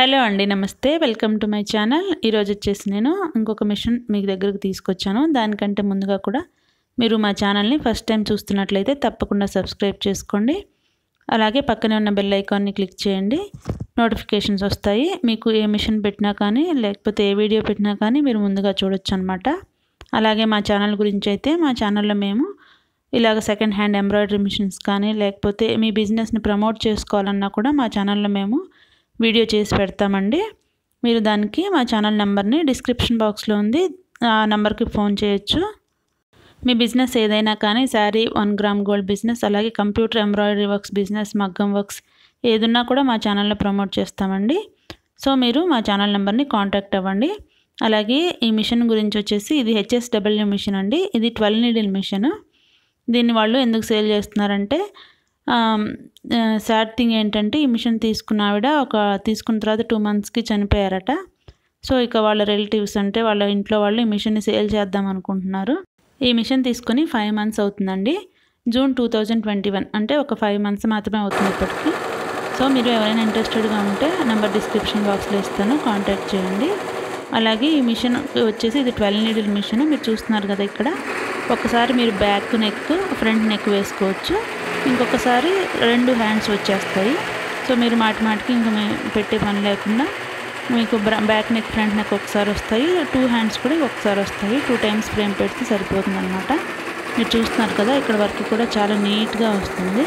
hello అండి నమస్తే welcome to my channel ఈరోజు వచ్చేసి నేను ఇంకొక మిషన్ మీ దగ్గరకు తీసుకొచ్చాను దానికంటే ముందుగా కూడా మీరు మా ఛానల్ని ఫస్ట్ టైం చూస్తున్నట్లయితే తప్పకుండా సబ్స్క్రైబ్ చేసుకోండి అలాగే పక్కనే ఉన్న బెల్ ఐకాన్ని క్లిక్ చేయండి నోటిఫికేషన్స్ వస్తాయి మీకు ఏ మిషన్ పెట్టినా కానీ లేకపోతే ఏ వీడియో పెట్టినా కానీ మీరు ముందుగా చూడొచ్చు అనమాట అలాగే మా ఛానల్ గురించి అయితే మా ఛానల్లో మేము ఇలాగ సెకండ్ హ్యాండ్ ఎంబ్రాయిడరీ మిషన్స్ కానీ లేకపోతే మీ బిజినెస్ని ప్రమోట్ చేసుకోవాలన్నా కూడా మా ఛానల్లో మేము వీడియో చేసి పెడతామండి మీరు దానికి మా ఛానల్ నెంబర్ని డిస్క్రిప్షన్ బాక్స్లో ఉంది ఆ నెంబర్కి ఫోన్ చేయొచ్చు మీ బిజినెస్ ఏదైనా కానీ sari one gram gold business అలాగే కంప్యూటర్ ఎంబ్రాయిడరీ వర్క్స్ బిజినెస్ మగ్గం వర్క్స్ ఏదున్నా కూడా మా ఛానల్లో ప్రమోట్ చేస్తామండి సో మీరు మా ఛానల్ నెంబర్ని కాంటాక్ట్ అవ్వండి అలాగే ఈ మిషన్ గురించి వచ్చేసి ఇది హెచ్ఎస్డబ్ల్యూ మిషన్ అండి ఇది ట్వెల్వ్ నీడిల్ మిషన్ దీన్ని వాళ్ళు ఎందుకు సేల్ చేస్తున్నారంటే సాడ్ థింగ్ ఏంటంటే ఈ మిషన్ తీసుకున్న ఆవిడ ఒక తీసుకున్న తర్వాత టూ మంత్స్కి చనిపోయారట సో ఇక వాళ్ళ రిలేటివ్స్ అంటే వాళ్ళ ఇంట్లో వాళ్ళు ఈ మిషన్ని సేల్ చేద్దాం అనుకుంటున్నారు ఈ మిషన్ తీసుకొని ఫైవ్ మంత్స్ అవుతుందండి June two thousand twenty one అంటే ఒక ఫైవ్ మంత్స్ మాత్రమే అవుతుంది ఇప్పటికీ సో మీరు ఎవరైనా ఇంట్రెస్టెడ్గా ఉంటే నెంబర్ డిస్క్రిప్షన్ బాక్స్లో ఇస్తాను కాంటాక్ట్ చేయండి అలాగే ఈ మిషన్ వచ్చేసి ఇది ట్వెల్వ్ నీడిల్ మిషన్ మీరు చూస్తున్నారు కదా ఇక్కడ ఒకసారి మీరు బ్యాక్ నెక్ ఫ్రంట్ నెక్ వేసుకోవచ్చు ఇంకొకసారి రెండు హ్యాండ్స్ వచ్చేస్తాయి సో మీరు మాటి మాటికి ఇంక మేము పెట్టే పని లేకుండా మీకు బ్యాక్ నెక్ ఫ్రంట్ నెక్ ఒకసారి వస్తాయి టూ హ్యాండ్స్ కూడా ఒకసారి వస్తాయి టూ టైమ్స్ ఫ్రేమ్ పెడితే సరిపోతుంది అనమాట మీరు చూస్తున్నారు కదా ఇక్కడ వర్క్ కూడా చాలా నీట్గా వస్తుంది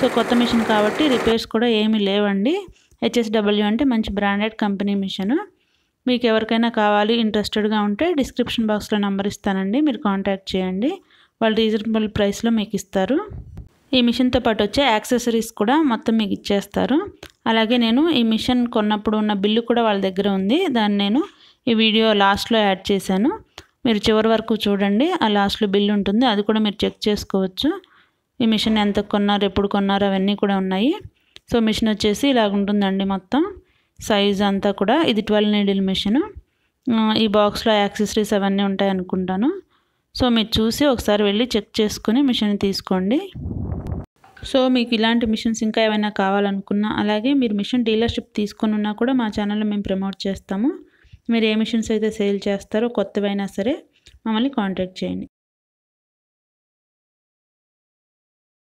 సో కొత్త మిషన్ కాబట్టి రిపేర్స్ కూడా ఏమీ లేవండి హెచ్ఎస్డబ్ల్యూ అంటే మంచి బ్రాండెడ్ కంపెనీ మిషన్ మీకు ఎవరికైనా కావాలి ఇంట్రెస్టెడ్గా ఉంటే డిస్క్రిప్షన్ బాక్స్లో నెంబర్ ఇస్తానండి మీరు కాంటాక్ట్ చేయండి వాళ్ళు రీజనబుల్ ప్రైస్లో మీకు ఇస్తారు ఈ మిషన్తో పాటు వచ్చే యాక్సెసరీస్ కూడా మొత్తం మీకు ఇచ్చేస్తారు అలాగే నేను ఈ మిషన్ కొన్నప్పుడు ఉన్న బిల్లు కూడా వాళ్ళ దగ్గర ఉంది దాన్ని నేను ఈ వీడియో లాస్ట్లో యాడ్ చేశాను మీరు చివరి వరకు చూడండి ఆ లాస్ట్లో బిల్లు ఉంటుంది అది కూడా మీరు చెక్ చేసుకోవచ్చు ఈ మిషన్ ఎంత కొన్నారు ఎప్పుడు కొన్నారు అవన్నీ కూడా ఉన్నాయి సో మిషన్ వచ్చేసి ఇలాగుంటుందండి మొత్తం సైజ్ అంతా కూడా ఇది ట్వెల్వ్ నీడిల్ మిషన్ ఈ బాక్స్లో యాక్సెసరీస్ అవన్నీ ఉంటాయి అనుకుంటాను సో మీరు చూసి ఒకసారి వెళ్ళి చెక్ చేసుకుని మిషన్ తీసుకోండి సో మీకు ఇలాంటి మిషన్స్ ఇంకా ఏమైనా కావాలనుకున్నా అలాగే మీరు మిషన్ డీలర్షిప్ తీసుకుని ఉన్నా కూడా మా ఛానల్లో మేము ప్రమోట్ చేస్తాము మీరు ఏ మిషన్స్ అయితే సేల్ చేస్తారో కొత్తవైనా సరే మమ్మల్ని కాంటాక్ట్ చేయండి